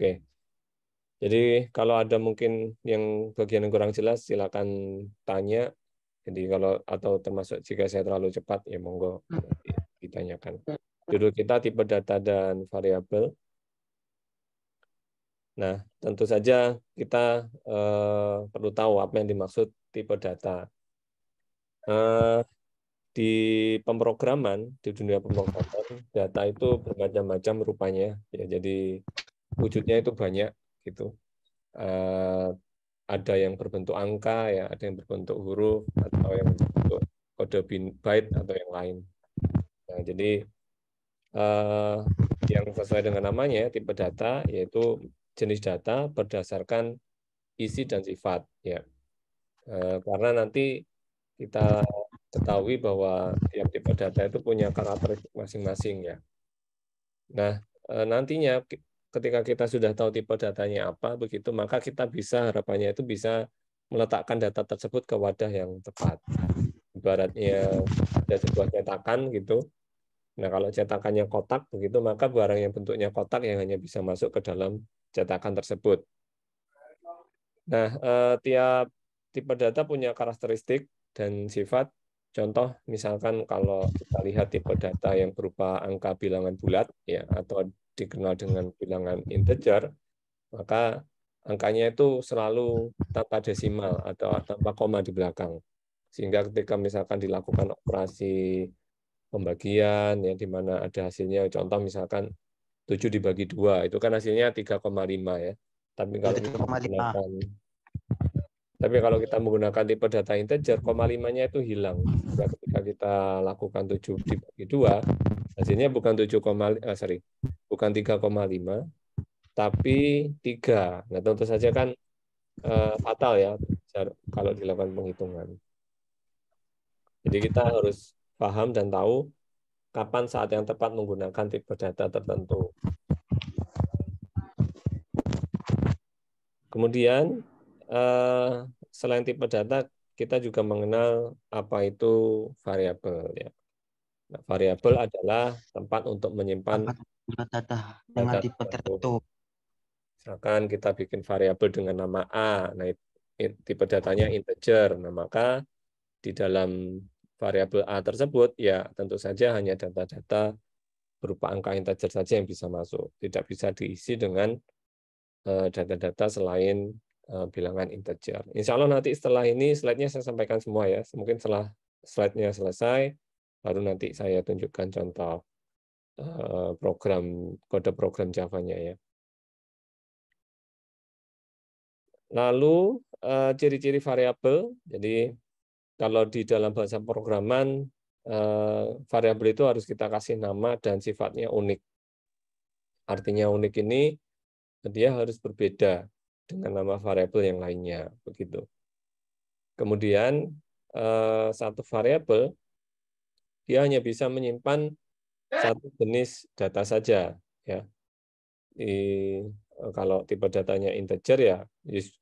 Oke. Jadi kalau ada mungkin yang bagian yang kurang jelas silakan tanya. Jadi kalau atau termasuk jika saya terlalu cepat ya monggo hmm. ditanyakan. Hmm. Judul kita tipe data dan variabel. Nah, tentu saja kita eh, perlu tahu apa yang dimaksud tipe data. Eh, di pemrograman di dunia pemrograman data itu bermacam-macam rupanya ya jadi wujudnya itu banyak gitu. Uh, ada yang berbentuk angka ya, ada yang berbentuk huruf atau yang berbentuk kode bin byte atau yang lain. Nah, jadi uh, yang sesuai dengan namanya ya, tipe data yaitu jenis data berdasarkan isi dan sifat ya. Uh, karena nanti kita ketahui bahwa tiap tipe data itu punya karakteristik masing-masing ya. Nah, nantinya ketika kita sudah tahu tipe datanya apa begitu maka kita bisa harapannya itu bisa meletakkan data tersebut ke wadah yang tepat ibaratnya ada sebuah cetakan gitu nah kalau cetakannya kotak begitu maka barang yang bentuknya kotak yang hanya bisa masuk ke dalam cetakan tersebut nah eh, tiap tipe data punya karakteristik dan sifat contoh misalkan kalau kita lihat tipe data yang berupa angka bilangan bulat ya atau dikenal dengan bilangan integer, maka angkanya itu selalu tanpa desimal atau tanpa koma di belakang. Sehingga ketika misalkan dilakukan operasi pembagian ya di mana ada hasilnya contoh misalkan 7 dibagi 2 itu kan hasilnya 3,5 ya. Tapi kalau iya, tapi kalau kita menggunakan tipe data integer, koma limanya itu hilang. Nah, ketika kita lakukan 7 dibagi 2, hasilnya bukan 7, ah, eh, sorry, bukan 3,5, tapi 3. Nah, tentu saja kan eh, fatal ya kalau dilakukan penghitungan. Jadi kita harus paham dan tahu kapan saat yang tepat menggunakan tipe data tertentu. Kemudian Eh, selain tipe data kita juga mengenal apa itu variabel ya. Nah, variabel adalah tempat untuk menyimpan data dengan data tipe tertentu. Misalkan kita bikin variabel dengan nama A, nah tipe datanya integer. Nah, maka di dalam variabel A tersebut ya tentu saja hanya data-data berupa angka integer saja yang bisa masuk, tidak bisa diisi dengan eh, data-data selain Eh, bilangan integer. Insya Allah nanti setelah ini slide-nya saya sampaikan semua ya. Mungkin setelah slide-nya selesai, baru nanti saya tunjukkan contoh eh, program kode program Java-nya ya. Lalu eh, ciri-ciri variabel. Jadi kalau di dalam bahasa programan variabel itu harus kita kasih nama dan sifatnya unik. Artinya unik ini dia harus berbeda dengan nama variabel yang lainnya begitu. Kemudian eh, satu variabel dia hanya bisa menyimpan satu jenis data saja ya. E, kalau tipe datanya integer ya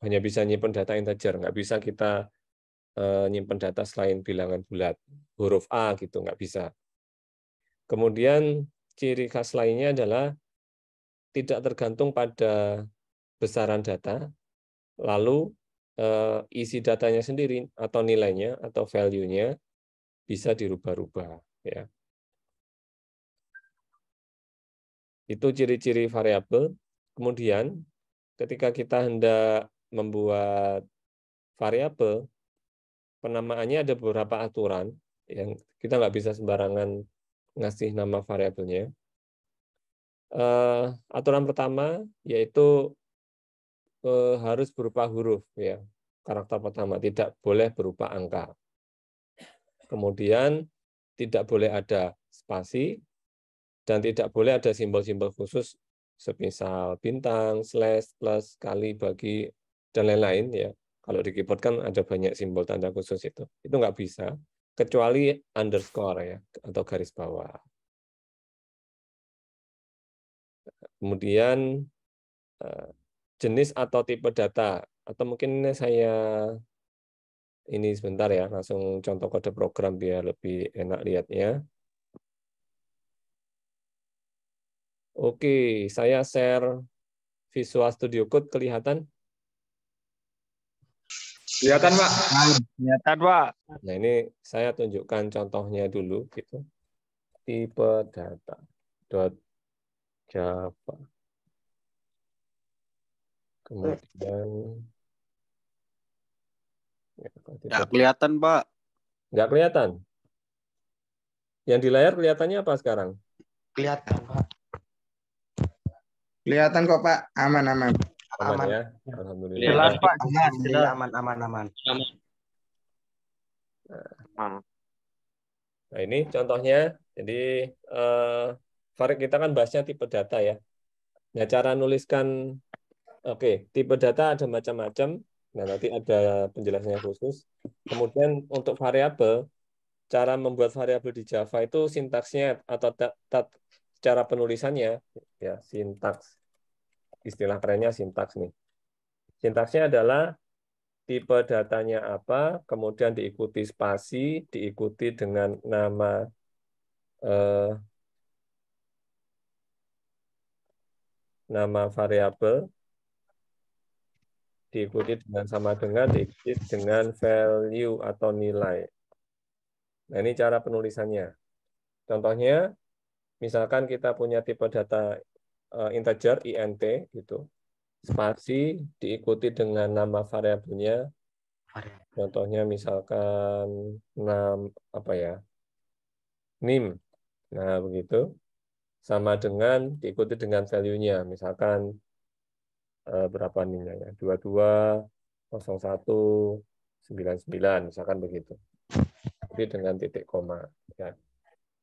hanya bisa menyimpan data integer, nggak bisa kita menyimpan nyimpan data selain bilangan bulat, huruf A gitu nggak bisa. Kemudian ciri khas lainnya adalah tidak tergantung pada besaran data, lalu eh, isi datanya sendiri atau nilainya atau value-nya bisa dirubah-rubah ya. Itu ciri-ciri variabel. Kemudian ketika kita hendak membuat variabel, penamaannya ada beberapa aturan yang kita nggak bisa sembarangan ngasih nama variabelnya. Eh, aturan pertama yaitu harus berupa huruf ya karakter pertama tidak boleh berupa angka kemudian tidak boleh ada spasi dan tidak boleh ada simbol-simbol khusus semisal bintang, slash, plus, kali, bagi, dan lain-lain ya. Kalau di keyboard kan ada banyak simbol tanda khusus itu. Itu nggak bisa, kecuali underscore ya, atau garis bawah. Kemudian eh, jenis atau tipe data atau mungkin saya ini sebentar ya langsung contoh kode program biar lebih enak lihatnya. Oke, saya share Visual Studio Code kelihatan? Kelihatan, Pak. Kelihatan, Pak. Nah, ini saya tunjukkan contohnya dulu gitu. Tipe data. dot Java. Eh. Kemudian ya, kelihatan, Pak. Nggak kelihatan. Yang di layar kelihatannya apa sekarang? Kelihatan, Pak. Kelihatan kok, Pak. Aman, aman. Aman, aman. ya. Alhamdulillah. Jelas, Pak. Aman, jelas. Iya. aman, aman, aman. Nah. aman. Nah. ini contohnya. Jadi, eh, kita kan bahasnya tipe data ya. Nah, cara nuliskan Oke, tipe data ada macam-macam. Nah, nanti ada penjelasannya khusus. Kemudian untuk variabel, cara membuat variabel di Java itu sintaksnya atau cara penulisannya ya, sintaks. Istilah kerennya sintaks nih. Sintaksnya adalah tipe datanya apa, kemudian diikuti spasi, diikuti dengan nama eh, nama variabel, diikuti dengan sama dengan, diikuti dengan value atau nilai. Nah, ini cara penulisannya. Contohnya, misalkan kita punya tipe data eh, integer, INT, gitu. Spasi diikuti dengan nama variabelnya. Contohnya misalkan nam apa ya? nim. Nah, begitu. Sama dengan diikuti dengan value-nya. Misalkan Eh, berapa nilainya 22 01 99 misalkan begitu. Jadi dengan titik koma ya.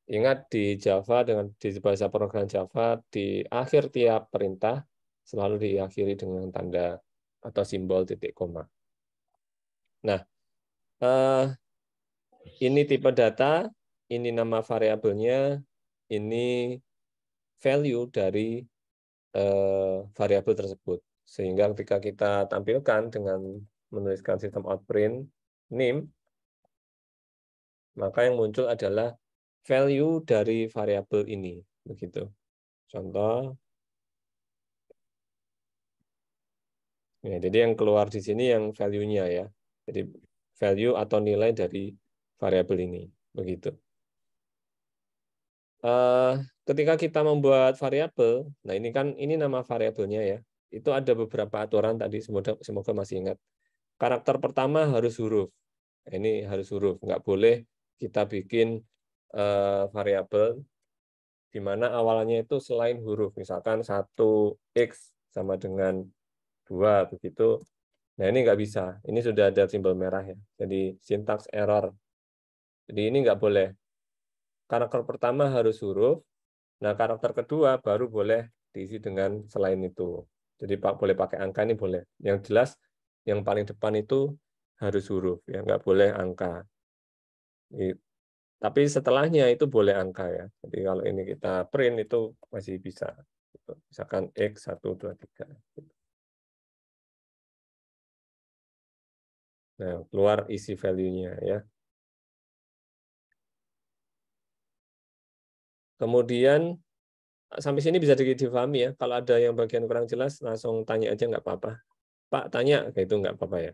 Ingat di Java dengan di bahasa program Java di akhir tiap perintah selalu diakhiri dengan tanda atau simbol titik koma. Nah, eh, ini tipe data, ini nama variabelnya, ini value dari eh, variabel tersebut. Sehingga ketika kita tampilkan dengan menuliskan sistem outprint name, maka yang muncul adalah value dari variabel ini. Begitu. Contoh, Ya, jadi yang keluar di sini yang value-nya ya. Jadi value atau nilai dari variabel ini, begitu. Uh, ketika kita membuat variabel, nah ini kan ini nama variabelnya ya itu ada beberapa aturan tadi semoga semoga masih ingat. Karakter pertama harus huruf. Ini harus huruf, nggak boleh kita bikin uh, variabel di mana awalnya itu selain huruf, misalkan satu x sama dengan dua begitu. Nah ini nggak bisa, ini sudah ada simbol merah ya. Jadi sintaks error. Jadi ini nggak boleh. Karakter pertama harus huruf. Nah karakter kedua baru boleh diisi dengan selain itu. Jadi pak boleh pakai angka ini boleh. Yang jelas yang paling depan itu harus huruf ya, nggak boleh angka. Tapi setelahnya itu boleh angka ya. Jadi kalau ini kita print itu masih bisa. Gitu. Misalkan x 1 2 3 Nah, keluar isi value-nya ya. Kemudian sampai sini bisa difahami ya. Kalau ada yang bagian kurang jelas, langsung tanya aja nggak apa-apa. Pak, tanya, kayak itu nggak apa-apa ya.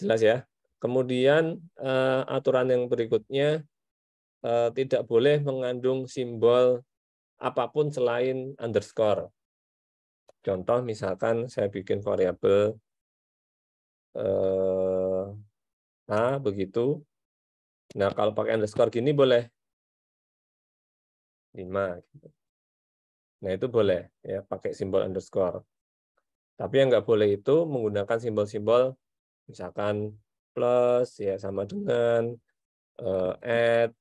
Jelas ya. Kemudian eh, aturan yang berikutnya, eh, tidak boleh mengandung simbol apapun selain underscore. Contoh misalkan saya bikin variabel eh, A begitu. Nah, kalau pakai underscore gini boleh. 5 gitu. Nah, itu boleh ya pakai simbol underscore. Tapi yang nggak boleh itu menggunakan simbol-simbol misalkan plus ya sama dengan uh, add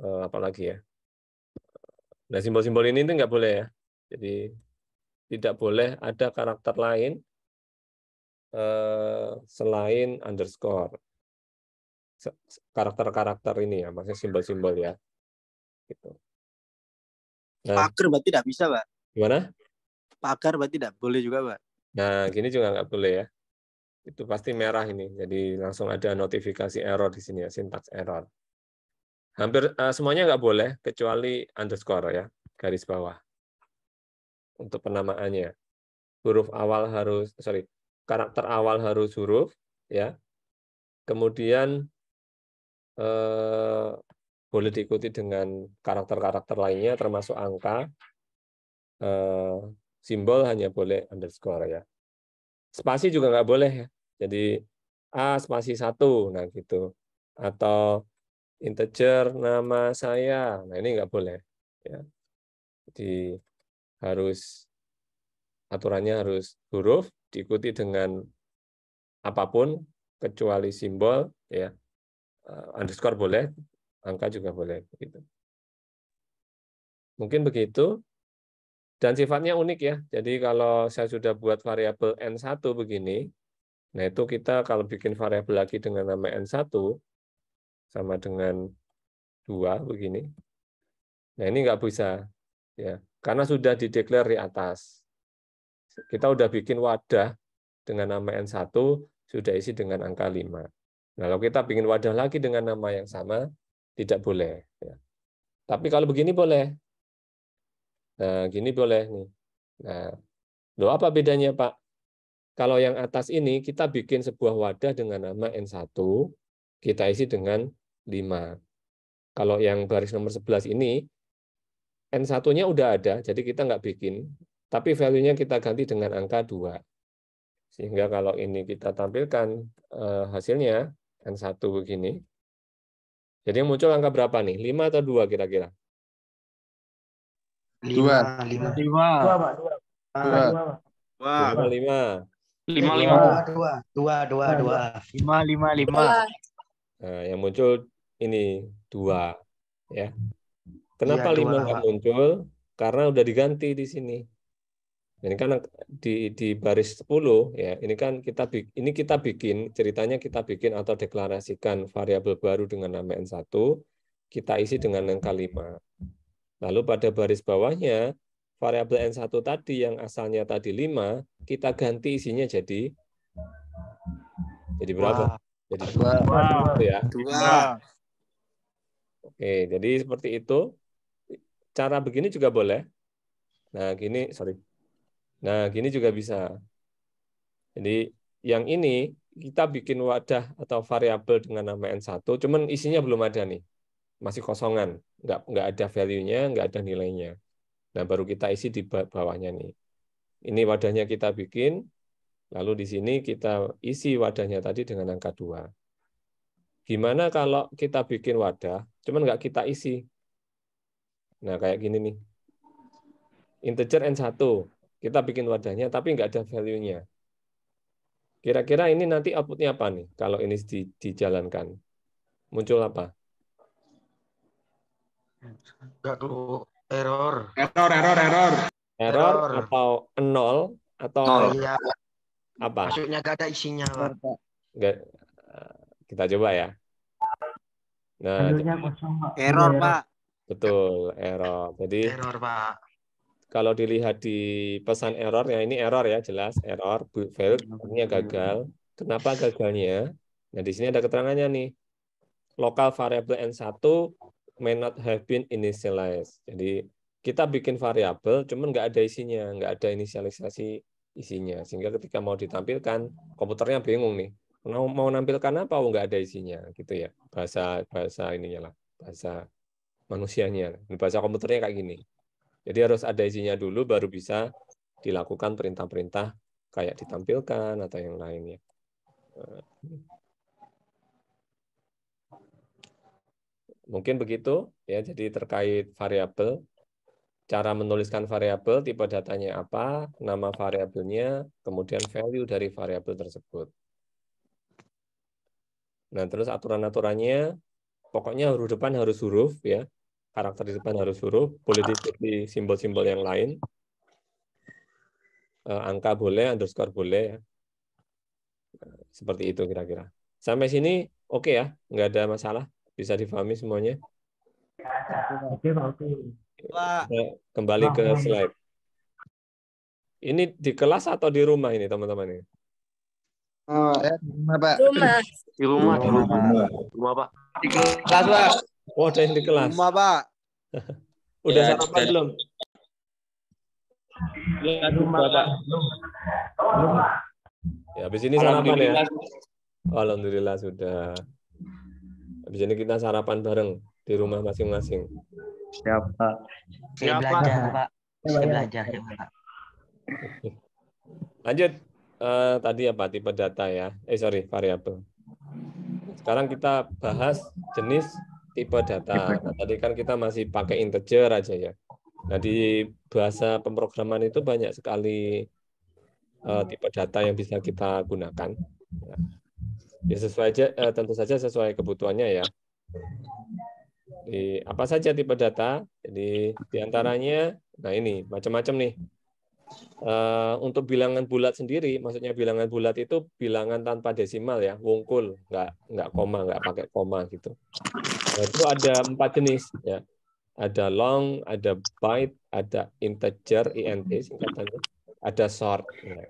uh, eh, apalagi ya. Nah, simbol-simbol ini itu nggak boleh ya. Jadi tidak boleh ada karakter lain uh, selain underscore. Karakter-karakter ini ya, maksudnya simbol-simbol ya. Gitu. Nah. Pakar berarti tidak bisa, Pak. Gimana? Pakar berarti tidak boleh juga, Pak. Nah, gini juga nggak boleh ya. Itu pasti merah ini. Jadi langsung ada notifikasi error di sini ya, sintaks error. Hampir uh, semuanya nggak boleh, kecuali underscore ya, garis bawah. Untuk penamaannya. Huruf awal harus, sorry, karakter awal harus huruf, ya. Kemudian eh, boleh diikuti dengan karakter-karakter lainnya termasuk angka eh, simbol hanya boleh underscore ya spasi juga nggak boleh ya jadi a spasi satu nah gitu atau integer nama saya nah ini nggak boleh ya jadi harus aturannya harus huruf diikuti dengan apapun kecuali simbol ya eh, underscore boleh angka juga boleh begitu. Mungkin begitu. Dan sifatnya unik ya. Jadi kalau saya sudah buat variabel n1 begini, nah itu kita kalau bikin variabel lagi dengan nama n1 sama dengan 2 begini. Nah, ini nggak bisa ya, karena sudah dideklar di atas. Kita udah bikin wadah dengan nama n1 sudah isi dengan angka 5. Nah, kalau kita bikin wadah lagi dengan nama yang sama, tidak boleh. Ya. Tapi kalau begini boleh. Nah, gini boleh nih. Nah, lo apa bedanya Pak? Kalau yang atas ini kita bikin sebuah wadah dengan nama N1, kita isi dengan 5. Kalau yang baris nomor 11 ini, N1-nya udah ada, jadi kita nggak bikin. Tapi value-nya kita ganti dengan angka 2. Sehingga kalau ini kita tampilkan eh, hasilnya, N1 begini, jadi yang muncul angka berapa nih? 5 atau 2 kira-kira? 2. 5. 5. 2. Pak. 2. 5. 5. 5. 2. 2. 2. 5. 5. 5. Nah, yang muncul ini 2. Ya. Kenapa 5 ya, nggak muncul? Karena udah diganti di sini. Ini kan di, di baris 10 ya, ini kan kita ini kita bikin ceritanya kita bikin atau deklarasikan variabel baru dengan nama N1, kita isi dengan angka 5. Lalu pada baris bawahnya variabel N1 tadi yang asalnya tadi 5, kita ganti isinya jadi jadi berapa? Wow. Jadi dua. Wow. Ya. Dua. Oke, jadi seperti itu. Cara begini juga boleh. Nah, gini, sorry. Nah, gini juga bisa. Jadi yang ini kita bikin wadah atau variabel dengan nama N1, cuman isinya belum ada nih. Masih kosongan, nggak, nggak ada value-nya, nggak ada nilainya. Nah, baru kita isi di bawahnya nih. Ini wadahnya kita bikin, lalu di sini kita isi wadahnya tadi dengan angka 2. Gimana kalau kita bikin wadah, cuman nggak kita isi? Nah, kayak gini nih. Integer N1, kita bikin wadahnya tapi nggak ada value-nya. Kira-kira ini nanti outputnya apa nih kalau ini di, dijalankan? Muncul apa? Nggak keluar error. Error, error, error. Error, error. atau nol atau nol. Iya. apa? Maksudnya nggak ada isinya. Nggak, eh, kita coba ya. Nah, error, Pak. Betul, error. Jadi error, Pak kalau dilihat di pesan error, ya ini error ya, jelas error, failed, iya, artinya iya. gagal. Kenapa gagalnya? Nah, di sini ada keterangannya nih. Local variable N1 may not have been initialized. Jadi, kita bikin variabel, cuman nggak ada isinya, nggak ada inisialisasi isinya. Sehingga ketika mau ditampilkan, komputernya bingung nih. Mau, mau nampilkan apa? Oh, nggak ada isinya. Gitu ya. Bahasa bahasa ininya lah. Bahasa manusianya. Bahasa komputernya kayak gini. Jadi harus ada isinya dulu baru bisa dilakukan perintah-perintah kayak ditampilkan atau yang lainnya. Eh, mungkin begitu ya. Jadi terkait variabel, cara menuliskan variabel, tipe datanya apa, nama variabelnya, kemudian value dari variabel tersebut. Nah, terus aturan-aturannya pokoknya huruf depan harus huruf ya karakter di depan harus huruf, boleh diikuti simbol-simbol yang lain. Uh, angka boleh, underscore boleh. Ya. Eh, seperti itu kira-kira. Sampai sini oke okay ya, nggak ada masalah. Bisa difahami semuanya. kembali ke slide. Ini di kelas atau di rumah ini teman-teman ini? Oh, rumah, Pak. Di rumah, di rumah. Rumah, Pak. Di kelas, Pak ada yang di kelas. Rumah Pak. Udah ya, sarapan belum? Belum, ya, Belum. Ya, habis ini sarapan ya. Alhamdulillah sudah. Habis ini kita sarapan bareng di rumah masing-masing. Siapa? Saya belajar, Pak. Saya belajar ya, Pak. Lanjut. Uh, tadi apa tipe data ya? Eh sorry, variabel. Sekarang kita bahas jenis tipe nah, data. tadi kan kita masih pakai integer aja ya. Nah, di bahasa pemrograman itu banyak sekali uh, tipe data yang bisa kita gunakan. Nah, ya, sesuai aja, uh, tentu saja sesuai kebutuhannya ya. Di, apa saja tipe data? Jadi diantaranya, nah ini macam-macam nih. Eh, untuk bilangan bulat sendiri, maksudnya bilangan bulat itu bilangan tanpa desimal ya, wungkul, nggak nggak koma, nggak pakai koma gitu. Nah, itu ada empat jenis ya, ada long, ada byte, ada integer (int) singkatannya, ada short. Ya.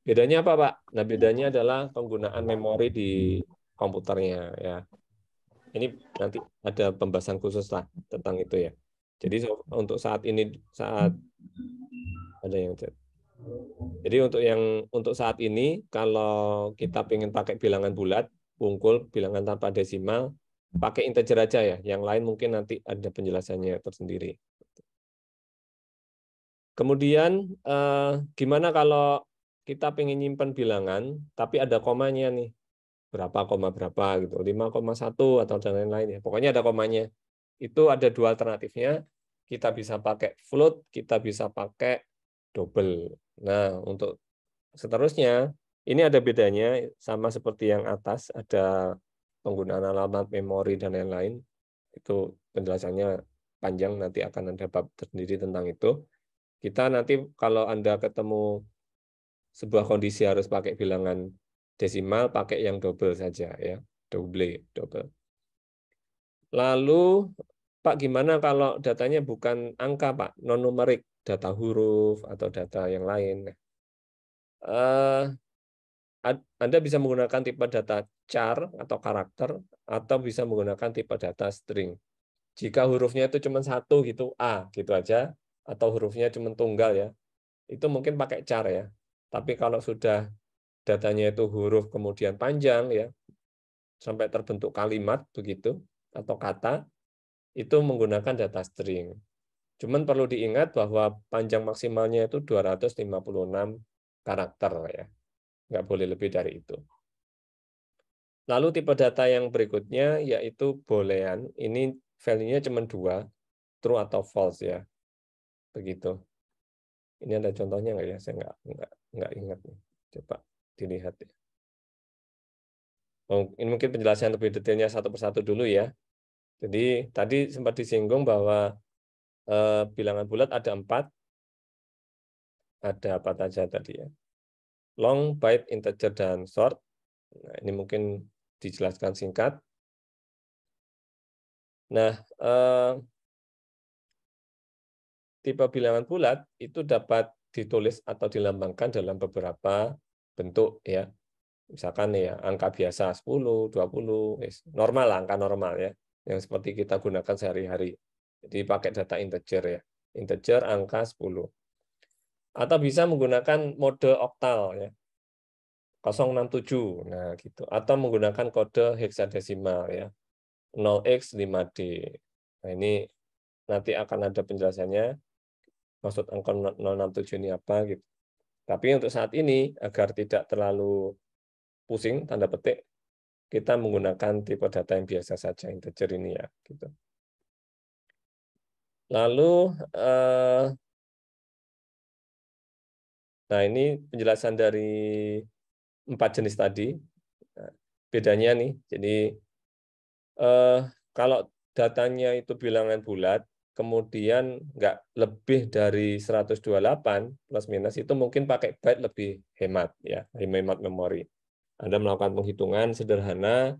Bedanya apa pak? Nah bedanya adalah penggunaan memori di komputernya ya. Ini nanti ada pembahasan khusus lah tentang itu ya. Jadi untuk saat ini saat ada yang chat. Jadi untuk yang untuk saat ini kalau kita ingin pakai bilangan bulat, bungkul, bilangan tanpa desimal, pakai integer aja ya. Yang lain mungkin nanti ada penjelasannya tersendiri. Kemudian eh, gimana kalau kita pengen nyimpan bilangan tapi ada komanya nih. Berapa koma berapa gitu. 5,1 atau dan lain-lain ya. Pokoknya ada komanya. Itu ada dua alternatifnya. Kita bisa pakai float, kita bisa pakai double. Nah, untuk seterusnya, ini ada bedanya sama seperti yang atas, ada penggunaan alamat memori dan lain-lain. Itu penjelasannya panjang, nanti akan ada bab tersendiri tentang itu. Kita nanti kalau Anda ketemu sebuah kondisi harus pakai bilangan desimal, pakai yang double saja ya, double, double. Lalu Pak, gimana kalau datanya bukan angka, Pak, non numerik? data huruf atau data yang lain. Uh, anda bisa menggunakan tipe data char atau karakter atau bisa menggunakan tipe data string. Jika hurufnya itu cuma satu gitu A gitu aja atau hurufnya cuma tunggal ya itu mungkin pakai char ya. Tapi kalau sudah datanya itu huruf kemudian panjang ya sampai terbentuk kalimat begitu atau kata itu menggunakan data string. Cuman perlu diingat bahwa panjang maksimalnya itu 256 karakter ya. Nggak boleh lebih dari itu. Lalu tipe data yang berikutnya yaitu boolean. Ini value-nya cuma dua, true atau false ya. Begitu. Ini ada contohnya nggak ya? Saya nggak, nggak, nggak ingat. Nih. Coba dilihat ya. Oh, ini mungkin penjelasan lebih detailnya satu persatu dulu ya. Jadi tadi sempat disinggung bahwa Eh, bilangan bulat ada empat. Ada apa saja tadi ya. Long, byte, integer, dan short. Nah, ini mungkin dijelaskan singkat. Nah, eh, tipe bilangan bulat itu dapat ditulis atau dilambangkan dalam beberapa bentuk ya. Misalkan ya angka biasa 10, 20, normal angka normal ya yang seperti kita gunakan sehari-hari. Jadi pakai data integer ya. Integer angka 10. Atau bisa menggunakan mode oktal ya. 067. Nah, gitu. Atau menggunakan kode heksadesimal ya. 0x5D. Nah, ini nanti akan ada penjelasannya maksud angka 067 ini apa gitu. Tapi untuk saat ini agar tidak terlalu pusing tanda petik kita menggunakan tipe data yang biasa saja integer ini ya gitu. Lalu eh, nah ini penjelasan dari empat jenis tadi. Bedanya nih, jadi eh, kalau datanya itu bilangan bulat, kemudian nggak lebih dari 128 plus minus itu mungkin pakai byte lebih hemat ya hemat memori. Anda melakukan penghitungan sederhana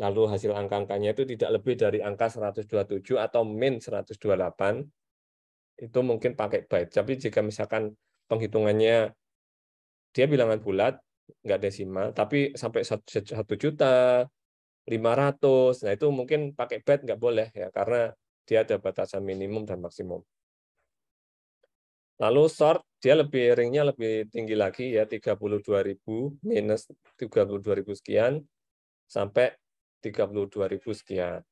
lalu hasil angka-angkanya itu tidak lebih dari angka 127 atau min 128, itu mungkin pakai byte. Tapi jika misalkan penghitungannya dia bilangan bulat, nggak desimal, tapi sampai satu juta, 500, nah itu mungkin pakai byte nggak boleh ya, karena dia ada batasan minimum dan maksimum. Lalu short, dia lebih ringnya lebih tinggi lagi ya, 32.000 minus 32.000 sekian, sampai 32 ribu sekian.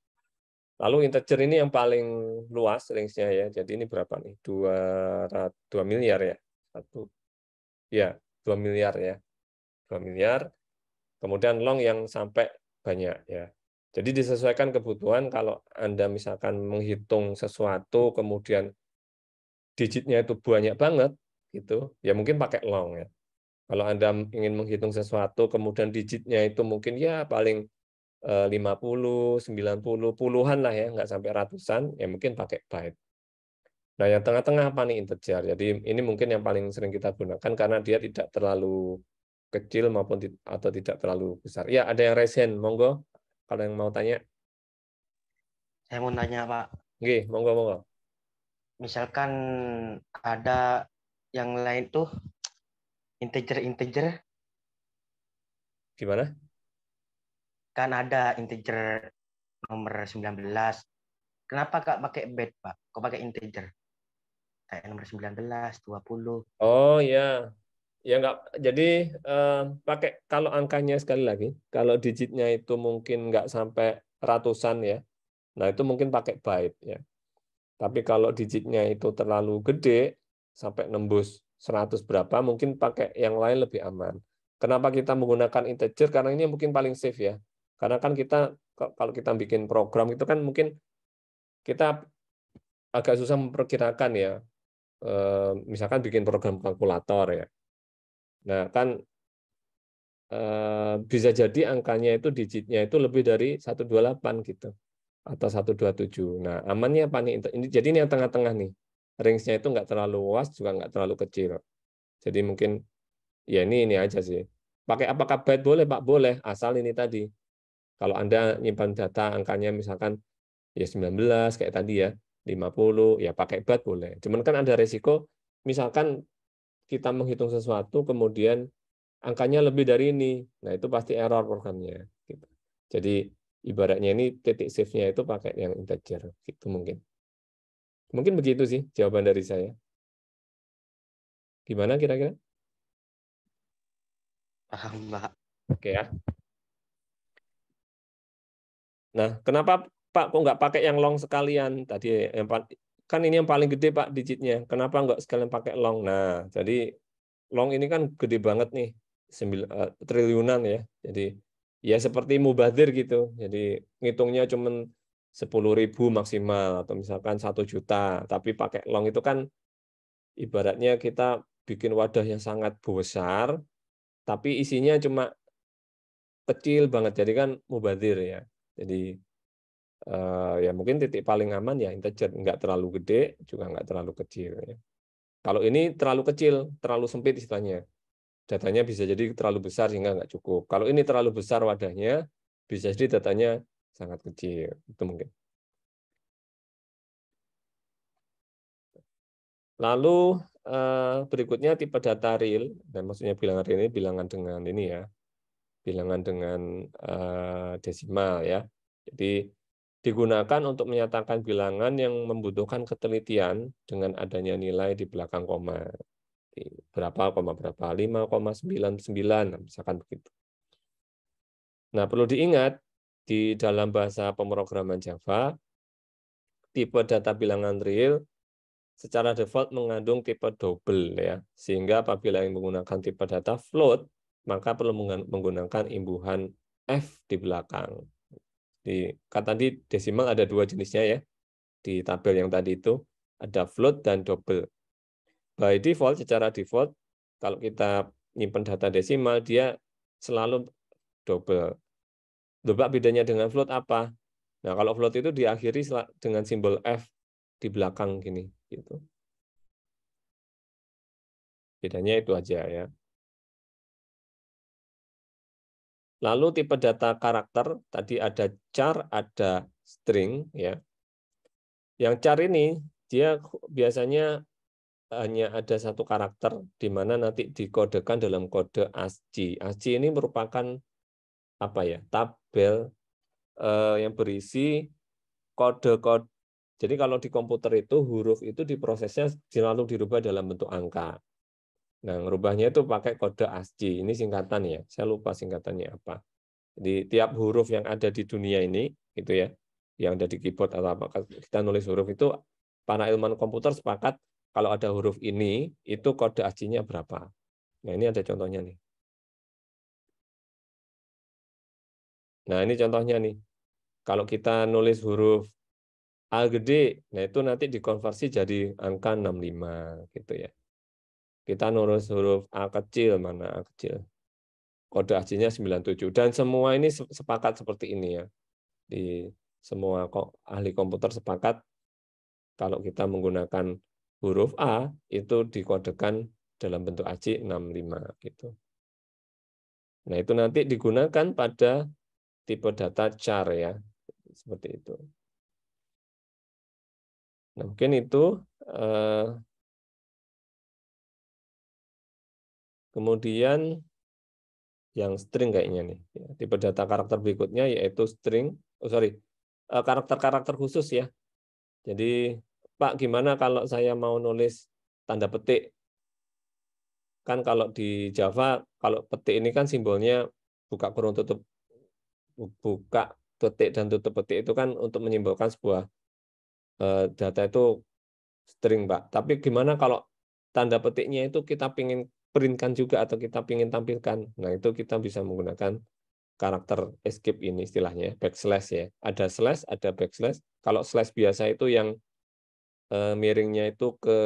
Lalu integer ini yang paling luas range-nya ya. Jadi ini berapa nih? 2, 2 miliar ya. Satu. Ya, 2 miliar ya. 2 miliar. Kemudian long yang sampai banyak ya. Jadi disesuaikan kebutuhan kalau Anda misalkan menghitung sesuatu kemudian digitnya itu banyak banget gitu, ya mungkin pakai long ya. Kalau Anda ingin menghitung sesuatu kemudian digitnya itu mungkin ya paling 50, eh, 90, puluhan lah ya, nggak sampai ratusan, ya mungkin pakai byte. Nah, yang tengah-tengah apa nih integer? Jadi ini mungkin yang paling sering kita gunakan karena dia tidak terlalu kecil maupun atau tidak terlalu besar. Ya, ada yang resen, monggo kalau yang mau tanya. Saya mau tanya, Pak. Oke, monggo monggo. Misalkan ada yang lain tuh integer integer. Gimana? kan ada integer nomor 19. Kenapa kak pakai bed, Pak? Kok pakai integer? Kayak nomor 19, 20. Oh iya. Ya enggak jadi eh, pakai kalau angkanya sekali lagi, kalau digitnya itu mungkin enggak sampai ratusan ya. Nah, itu mungkin pakai byte ya. Tapi kalau digitnya itu terlalu gede sampai nembus 100 berapa, mungkin pakai yang lain lebih aman. Kenapa kita menggunakan integer? Karena ini mungkin paling safe ya karena kan kita kalau kita bikin program itu kan mungkin kita agak susah memperkirakan ya. Eh, misalkan bikin program kalkulator ya. Nah, kan eh, bisa jadi angkanya itu digitnya itu lebih dari 128 gitu atau 127. Nah, amannya apa nih? Ini jadi ini yang tengah-tengah nih. Range-nya itu nggak terlalu luas juga nggak terlalu kecil. Jadi mungkin ya ini ini aja sih. Pakai apakah byte boleh Pak? Boleh, asal ini tadi kalau Anda nyimpan data angkanya misalkan ya 19 kayak tadi ya, 50 ya pakai bat boleh. Cuman kan ada resiko misalkan kita menghitung sesuatu kemudian angkanya lebih dari ini. Nah, itu pasti error programnya gitu. Jadi ibaratnya ini titik save-nya itu pakai yang integer gitu mungkin. Mungkin begitu sih jawaban dari saya. Gimana kira-kira? Paham, Pak. Oke ya. Nah, kenapa Pak kok nggak pakai yang long sekalian? Tadi kan ini yang paling gede Pak digitnya. Kenapa nggak sekalian pakai long? Nah, jadi long ini kan gede banget nih, sembil, uh, triliunan ya. Jadi ya seperti mubadir gitu. Jadi ngitungnya cuma sepuluh ribu maksimal atau misalkan satu juta. Tapi pakai long itu kan ibaratnya kita bikin wadah yang sangat besar, tapi isinya cuma kecil banget. Jadi kan mubadir ya. Jadi uh, ya mungkin titik paling aman ya integer, nggak terlalu gede juga nggak terlalu kecil. Ya. Kalau ini terlalu kecil, terlalu sempit istilahnya. Datanya bisa jadi terlalu besar sehingga nggak cukup. Kalau ini terlalu besar wadahnya, bisa jadi datanya sangat kecil. Itu mungkin. Lalu eh, berikutnya tipe data real, dan maksudnya bilangan ini bilangan dengan ini ya, bilangan dengan uh, desimal ya. Jadi digunakan untuk menyatakan bilangan yang membutuhkan ketelitian dengan adanya nilai di belakang koma. Berapa koma berapa? 5,99 misalkan begitu. Nah, perlu diingat di dalam bahasa pemrograman Java tipe data bilangan real secara default mengandung tipe double ya. Sehingga apabila yang menggunakan tipe data float maka perlu menggunakan imbuhan F di belakang. Di, kan tadi desimal ada dua jenisnya ya. Di tabel yang tadi itu ada float dan double. By default, secara default, kalau kita nyimpen data desimal, dia selalu double. Coba bedanya dengan float apa? Nah, kalau float itu diakhiri dengan simbol F di belakang gini, gitu. Bedanya itu aja ya. Lalu tipe data karakter tadi ada char, ada string ya. Yang char ini dia biasanya hanya ada satu karakter di mana nanti dikodekan dalam kode ASCII. ASCII ini merupakan apa ya? tabel eh, yang berisi kode-kode. Jadi kalau di komputer itu huruf itu diprosesnya selalu dirubah dalam bentuk angka. Nah, ngerubahnya itu pakai kode ASCII. Ini singkatan ya. Saya lupa singkatannya apa. Di tiap huruf yang ada di dunia ini, gitu ya, yang ada di keyboard atau apa, kita nulis huruf itu, para ilmuwan komputer sepakat kalau ada huruf ini, itu kode ASCII-nya berapa. Nah, ini ada contohnya nih. Nah, ini contohnya nih. Kalau kita nulis huruf A gede, nah itu nanti dikonversi jadi angka 65 gitu ya. Kita nurus huruf A kecil, mana A kecil. Kode aslinya 97. Dan semua ini sepakat seperti ini ya. Di semua ahli komputer sepakat kalau kita menggunakan huruf A itu dikodekan dalam bentuk AC 65 gitu. Nah, itu nanti digunakan pada tipe data char ya. Seperti itu. Nah, mungkin itu eh, Kemudian yang string kayaknya nih. Ya, tipe data karakter berikutnya yaitu string, oh sorry, eh, karakter-karakter khusus ya. Jadi, Pak, gimana kalau saya mau nulis tanda petik? Kan kalau di Java, kalau petik ini kan simbolnya buka kurung tutup, buka petik dan tutup petik itu kan untuk menyimbolkan sebuah eh, data itu string, Pak. Tapi gimana kalau tanda petiknya itu kita pingin printkan juga atau kita ingin tampilkan. Nah, itu kita bisa menggunakan karakter escape ini istilahnya, ya, backslash ya. Ada slash, ada backslash. Kalau slash biasa itu yang eh, miringnya itu ke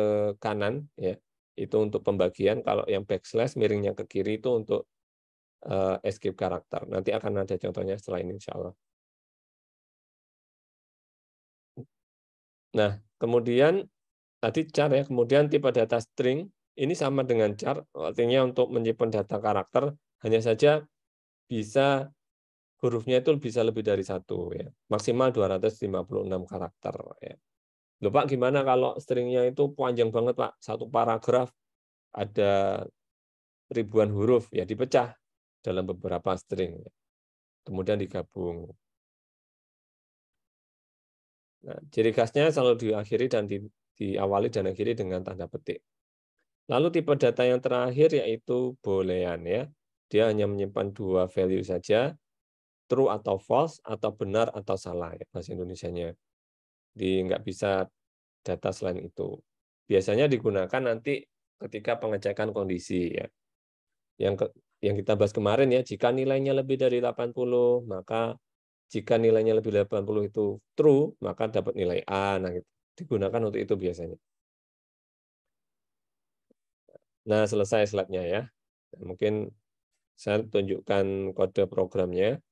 kanan ya. Itu untuk pembagian, kalau yang backslash miringnya ke kiri itu untuk eh, escape karakter. Nanti akan ada contohnya setelah ini insya Allah. Nah, kemudian tadi cara ya, kemudian tipe data string ini sama dengan char, artinya untuk menyimpan data karakter, hanya saja bisa hurufnya itu bisa lebih dari satu ya. Maksimal 256 karakter ya. Loh Pak, gimana kalau stringnya itu panjang banget Pak? Satu paragraf ada ribuan huruf ya dipecah dalam beberapa string. ya. Kemudian digabung. Nah, ciri khasnya selalu diakhiri dan di, diawali dan akhiri dengan tanda petik. Lalu tipe data yang terakhir yaitu boolean ya. Dia hanya menyimpan dua value saja, true atau false atau benar atau salah ya bahasa Indonesianya. Di nggak bisa data selain itu. Biasanya digunakan nanti ketika pengecekan kondisi ya. Yang ke, yang kita bahas kemarin ya, jika nilainya lebih dari 80, maka jika nilainya lebih dari 80 itu true, maka dapat nilai A. Nah, gitu. digunakan untuk itu biasanya. Nah, selesai slide-nya ya. Mungkin saya tunjukkan kode programnya.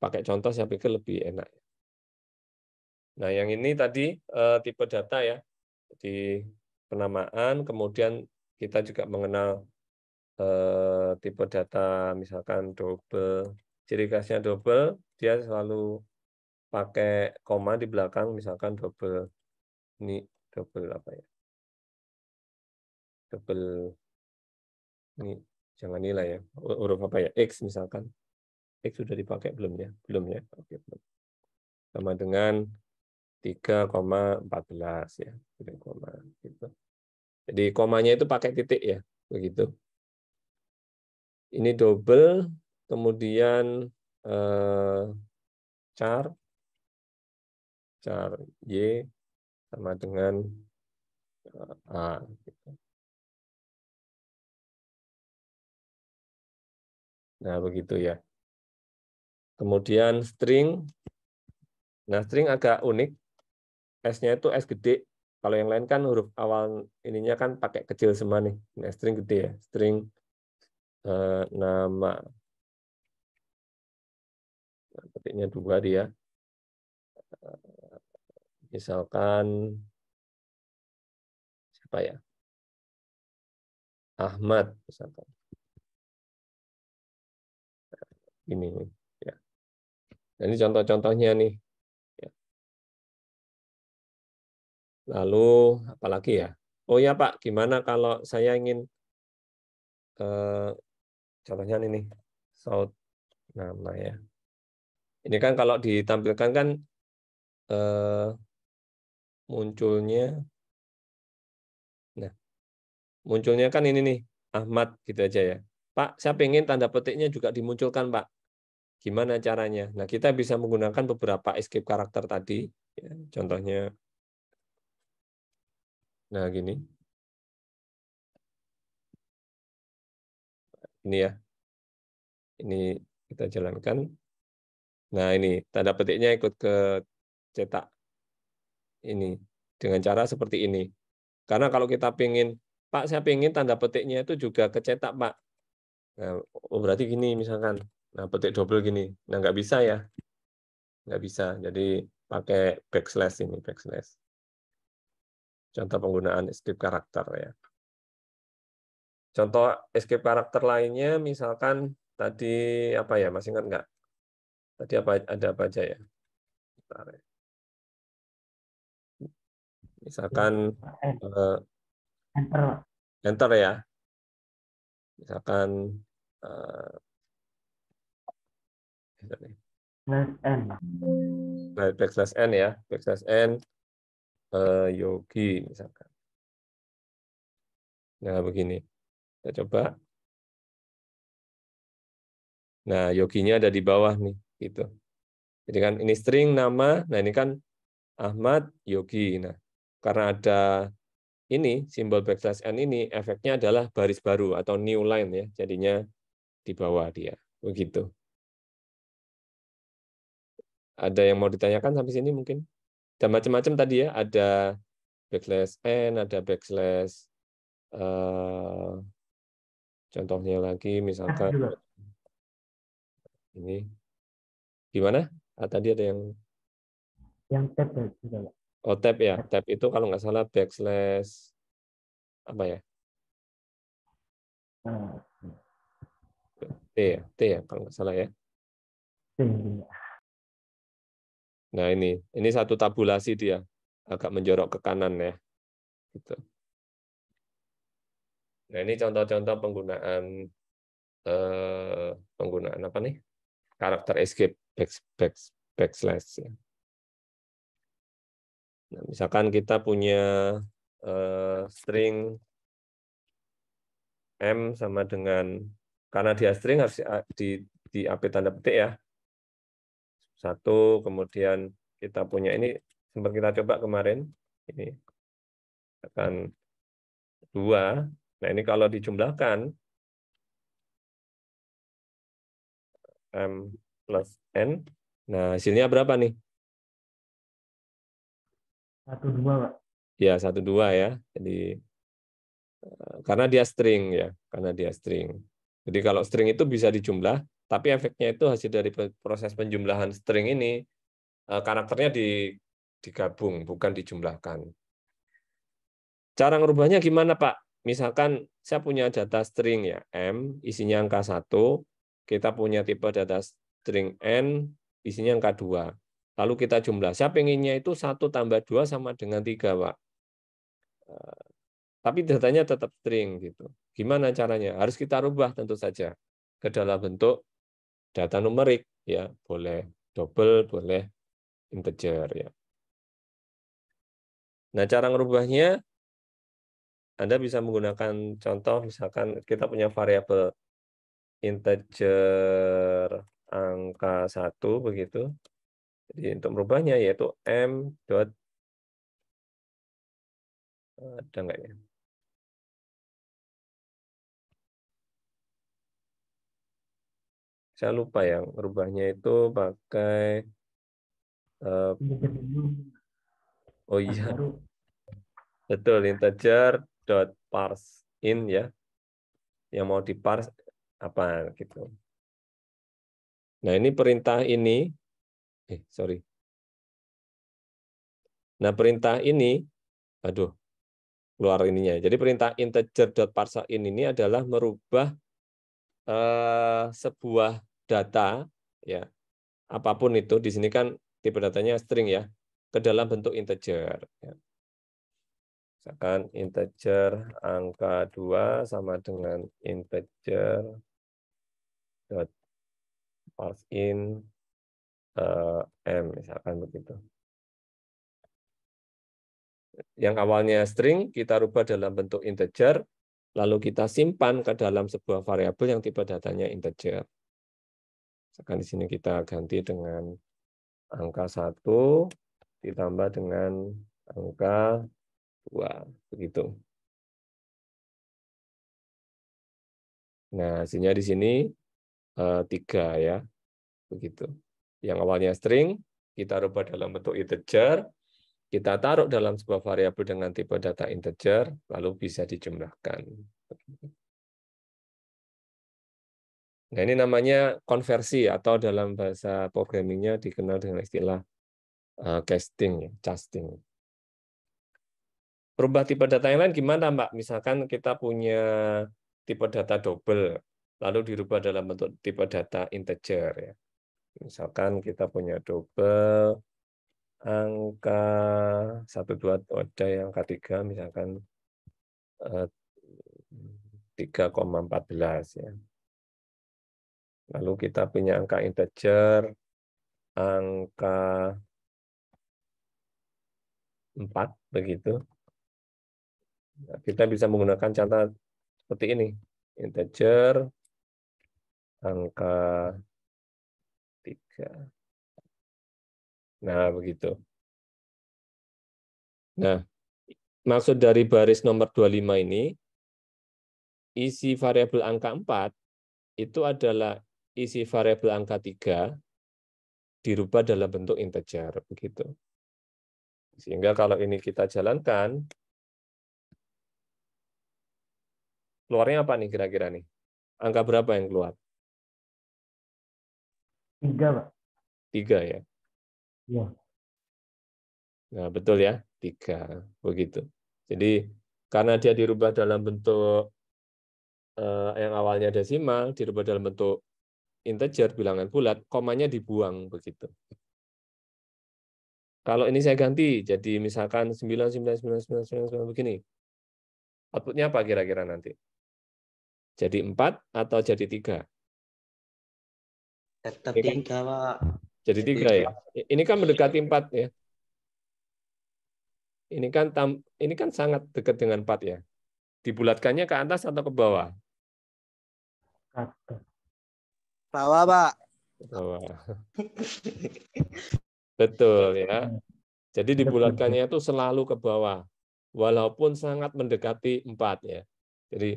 Pakai contoh saya pikir lebih enak. Nah, yang ini tadi eh, tipe data ya. Di penamaan, kemudian kita juga mengenal eh, tipe data, misalkan double. Ciri khasnya double, dia selalu pakai koma di belakang, misalkan double. Ini double apa ya? double ini jangan nilai ya huruf apa ya x misalkan x sudah dipakai belum ya belum ya oke belum sama dengan 3,14 ya 3, gitu jadi komanya itu pakai titik ya begitu ini double kemudian eh, char char y sama dengan eh, A. Gitu. Nah, begitu ya. Kemudian string. Nah, string agak unik. S-nya itu S gede. Kalau yang lain kan huruf awal ininya kan pakai kecil semua nih. Nah, string gede ya. String eh, nama. Nah, petiknya dua dia. Eh, misalkan siapa ya? Ahmad misalkan. ini. Ya. Nah, ini contoh-contohnya nih. Ya. Lalu apalagi ya? Oh ya Pak, gimana kalau saya ingin eh, contohnya ini saut nama ya. Ini kan kalau ditampilkan kan eh, munculnya nah munculnya kan ini nih Ahmad gitu aja ya Pak saya pengen tanda petiknya juga dimunculkan Pak Gimana caranya? Nah, kita bisa menggunakan beberapa escape karakter tadi. Ya, contohnya, nah gini. Ini ya. Ini kita jalankan. Nah, ini tanda petiknya ikut ke cetak. Ini dengan cara seperti ini. Karena kalau kita pingin, Pak, saya pingin tanda petiknya itu juga ke cetak Pak. Nah, oh, berarti gini misalkan. Nah, petik double gini. Nah, nggak bisa ya. Nggak bisa. Jadi pakai backslash ini, backslash. Contoh penggunaan escape karakter ya. Contoh escape karakter lainnya, misalkan tadi apa ya, masih ingat nggak? Tadi apa ada apa aja ya? Bentar ya. Misalkan enter. Uh, enter ya. Misalkan eh, Backslash N. Nah, backslash N ya. Backslash N. Uh, Yogi misalkan. Nah, begini. Kita coba. Nah, yoginya ada di bawah nih, gitu. Jadi kan ini string nama, nah ini kan Ahmad Yogi. Nah, karena ada ini simbol backslash n ini efeknya adalah baris baru atau new line ya, jadinya di bawah dia. Begitu. Ada yang mau ditanyakan sampai sini mungkin? Ada macam-macam tadi ya, ada backslash n, ada backslash uh, eh, contohnya lagi misalkan ini gimana? Ah, tadi ada yang yang tab ya, juga. Ya? Oh tab ya, tab itu kalau nggak salah backslash apa ya? Ah, T ya, T ya kalau nggak salah ya. ya. Nah ini, ini satu tabulasi dia agak menjorok ke kanan ya. Gitu. Nah ini contoh-contoh penggunaan eh, penggunaan apa nih? Karakter escape back, back, backslash. Ya. Nah, misalkan kita punya eh, string m sama dengan karena dia string harus di di AP tanda petik ya satu, kemudian kita punya ini sempat kita coba kemarin, ini akan dua. Nah ini kalau dijumlahkan m plus n, nah hasilnya berapa nih? Satu dua, pak. Ya satu dua ya. Jadi eh, karena dia string ya, karena dia string. Jadi kalau string itu bisa dijumlah tapi efeknya itu hasil dari proses penjumlahan string ini eh, karakternya digabung bukan dijumlahkan. Cara ngerubahnya gimana Pak? Misalkan saya punya data string ya m isinya angka 1, kita punya tipe data string n isinya angka 2. Lalu kita jumlah. Saya pengennya itu 1 tambah 2 sama dengan 3, Pak. Eh, tapi datanya tetap string gitu. Gimana caranya? Harus kita rubah tentu saja ke dalam bentuk data numerik ya boleh double boleh integer ya nah cara merubahnya anda bisa menggunakan contoh misalkan kita punya variabel integer angka satu begitu jadi untuk merubahnya yaitu m dot ada nggak ya saya lupa yang rubahnya itu pakai uh, oh iya betul integer dot parse in ya yang mau di parse apa gitu nah ini perintah ini eh sorry nah perintah ini aduh keluar ininya. Jadi perintah integer dot parse in ini adalah merubah eh, sebuah data ya apapun itu di sini kan tipe datanya string ya ke dalam bentuk integer ya. misalkan integer angka 2 sama dengan integer dot parse in uh, m misalkan begitu yang awalnya string kita rubah dalam bentuk integer lalu kita simpan ke dalam sebuah variabel yang tipe datanya integer sekarang di sini kita ganti dengan angka 1 ditambah dengan angka 2. Begitu. Nah, hasilnya di sini eh, tiga ya begitu yang awalnya string kita rubah dalam bentuk integer kita taruh dalam sebuah variabel dengan tipe data integer lalu bisa dijumlahkan Nah, ini namanya konversi atau dalam bahasa programmingnya dikenal dengan istilah eh, casting, ya, casting. Perubah tipe data yang lain gimana, Mbak? Misalkan kita punya tipe data double, lalu dirubah dalam bentuk tipe data integer. Ya. Misalkan kita punya double, angka 1, 2, ada yang angka 3, misalkan 3,14 eh, ya. Lalu kita punya angka integer, angka 4, begitu. Nah, kita bisa menggunakan catatan seperti ini. Integer, angka 3. Nah, begitu. Nah, maksud dari baris nomor 25 ini, isi variabel angka 4 itu adalah isi variabel angka 3 dirubah dalam bentuk integer begitu. Sehingga kalau ini kita jalankan keluarnya apa nih kira-kira nih? Angka berapa yang keluar? Tiga, Pak. Tiga ya? Iya. Nah, betul ya, tiga. Begitu. Jadi, karena dia dirubah dalam bentuk eh, yang awalnya desimal, dirubah dalam bentuk integer bilangan bulat, komanya dibuang begitu. Kalau ini saya ganti jadi misalkan 99999 begini. Outputnya apa kira-kira nanti? Jadi 4 atau jadi 3? Tetap 3, kan Pak. Kan? Jadi 3 ya. Ini kan mendekati 4 ya. Ini kan tam, ini kan sangat dekat dengan 4 ya. Dibulatkannya ke atas atau ke bawah? Atas. Rawa, Pak. Rawa. Betul ya. Jadi dibulatkannya itu selalu ke bawah, walaupun sangat mendekati empat ya. Jadi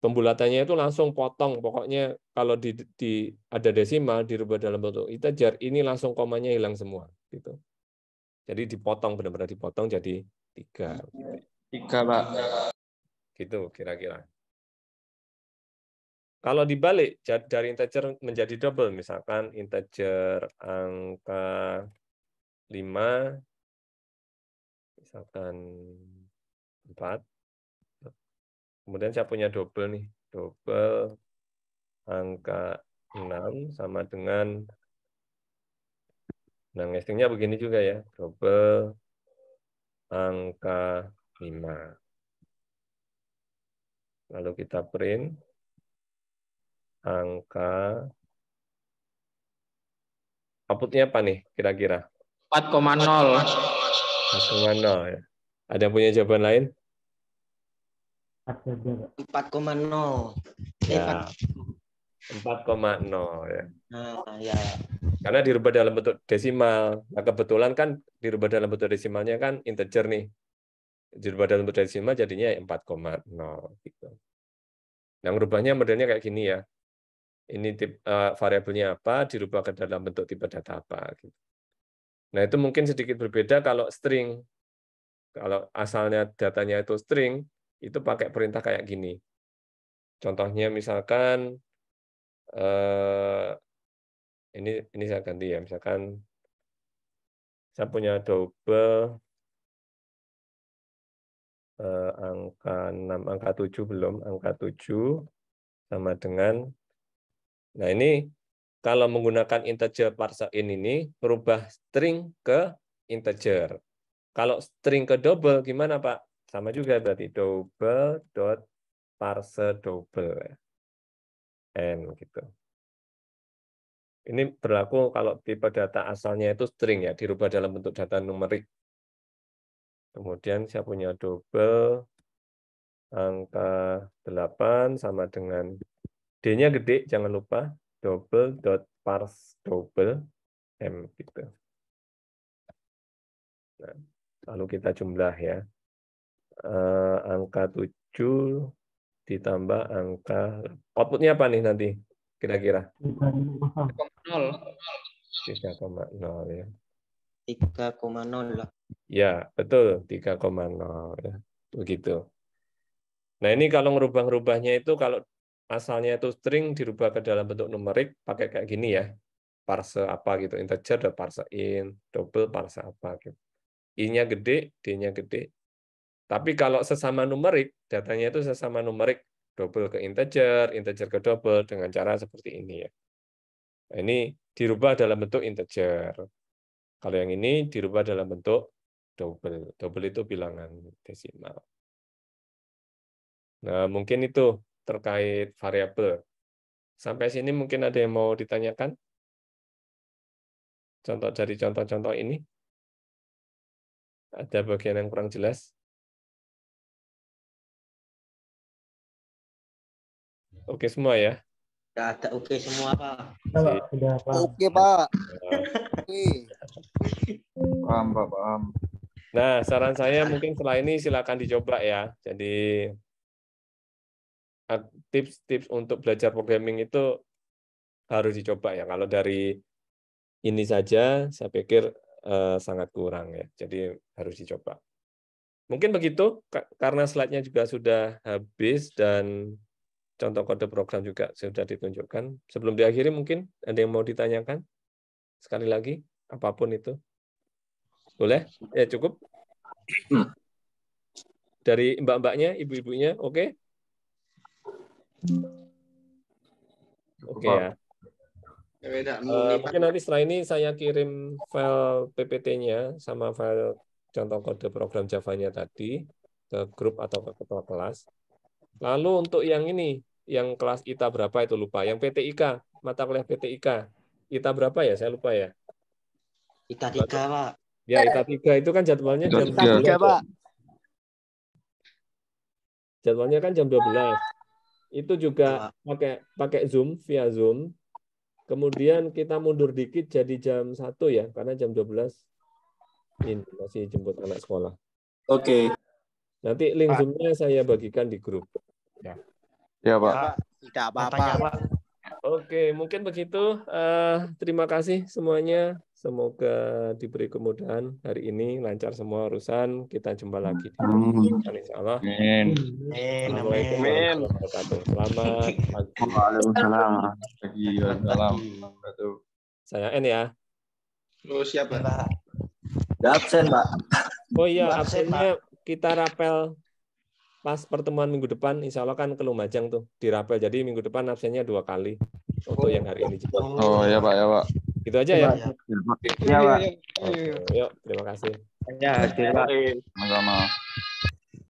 pembulatannya itu langsung potong, pokoknya kalau di, di ada desimal dirubah dalam bentuk integer ini langsung komanya hilang semua gitu. Jadi dipotong benar-benar dipotong jadi tiga. Gitu. Tiga pak. Gitu kira-kira. Kalau dibalik dari integer menjadi double, misalkan integer angka 5, misalkan 4, kemudian saya punya double nih, double angka 6 sama dengan, nah nestingnya begini juga ya, double angka 5. Lalu kita print, angka outputnya apa nih kira-kira? 4,0. 4,0 ya. Ada yang punya jawaban lain? 4,0. Ya. 4,0 ya. Nah, ya. Karena dirubah dalam bentuk desimal. Nah, kebetulan kan dirubah dalam bentuk desimalnya kan integer nih. Dirubah dalam bentuk desimal jadinya 4,0 ya gitu. Yang nah, rubahnya modelnya kayak gini ya ini uh, variabelnya apa, dirubah ke dalam bentuk tipe data apa. Gitu. Nah itu mungkin sedikit berbeda kalau string. Kalau asalnya datanya itu string, itu pakai perintah kayak gini. Contohnya misalkan uh, ini ini saya ganti ya, misalkan saya punya double eh, angka 6, angka 7 belum, angka 7 sama dengan Nah ini kalau menggunakan integer parser in ini merubah string ke integer. Kalau string ke double gimana Pak? Sama juga berarti double dot parser double ya. n gitu. Ini berlaku kalau tipe data asalnya itu string ya, dirubah dalam bentuk data numerik. Kemudian saya punya double angka 8 sama dengan D-nya gede, jangan lupa double dot parse double m gitu. Nah, lalu kita jumlah ya. Uh, angka 7 ditambah angka outputnya apa nih nanti kira-kira? 3,0. ya. 3,0. Ya, betul, 3,0 ya. Begitu. Nah, ini kalau merubah rubahnya itu kalau asalnya itu string dirubah ke dalam bentuk numerik pakai kayak gini ya. Parse apa gitu, integer dan parse in, double parse apa gitu. I-nya gede, D-nya gede. Tapi kalau sesama numerik, datanya itu sesama numerik, double ke integer, integer ke double dengan cara seperti ini ya. Nah, ini dirubah dalam bentuk integer. Kalau yang ini dirubah dalam bentuk double. Double itu bilangan desimal. Nah, mungkin itu terkait variabel. Sampai sini mungkin ada yang mau ditanyakan? Contoh dari contoh-contoh ini? Ada bagian yang kurang jelas? Oke semua ya? Sudah ada oke okay semua, Pak. Oke, okay, Oke, Pak. Nah. Paham, Pak, paham. Nah, saran saya mungkin setelah ini silakan dicoba ya. Jadi tips-tips untuk belajar programming itu harus dicoba ya. Kalau dari ini saja, saya pikir uh, sangat kurang ya. Jadi harus dicoba. Mungkin begitu, karena slide-nya juga sudah habis dan contoh kode program juga sudah ditunjukkan. Sebelum diakhiri mungkin ada yang mau ditanyakan? Sekali lagi, apapun itu. Boleh? Ya cukup. Hmm. Dari mbak-mbaknya, ibu-ibunya, oke? Okay? Oke ya. Uh, mungkin nanti setelah ini saya kirim file PPT-nya sama file contoh kode program Java-nya tadi ke grup atau ke ketua kelas. Lalu untuk yang ini, yang kelas ITA berapa itu lupa. Yang PTIK, mata kuliah PTIK. ITA berapa ya? Saya lupa ya. ITA 3, Pak. Ya, ITA 3 itu kan jadwalnya jam ITA 3, 12. Jadwalnya kan jam 12. Itu juga iya. pakai pakai Zoom via Zoom. Kemudian kita mundur dikit jadi jam satu ya, karena jam 12 ini masih jemput anak sekolah. Oke. Okay. Nanti link Zoom-nya saya bagikan di grup. Ya. Ya, Pak. tidak apa-apa. Oke, mungkin begitu. Uh, terima kasih semuanya. Semoga diberi kemudahan hari ini lancar semua urusan. Kita jumpa lagi Amin. Insya Allah. Amin. Amin. warahmatullahi wabarakatuh. Selamat pagi. Selamat Pagi. Saya N ya. Lu oh, siapa? Pak. absen, Pak. Oh iya, absennya kita rapel pas pertemuan minggu depan, insya Allah kan ke Lumajang tuh, dirapel. Jadi minggu depan absennya dua kali untuk oh. yang hari ini juga. Oh iya Pak, ya Pak. Gitu aja ya. Ya, Pak. Yuk, terima kasih. Ya, terima kasih. Sama-sama.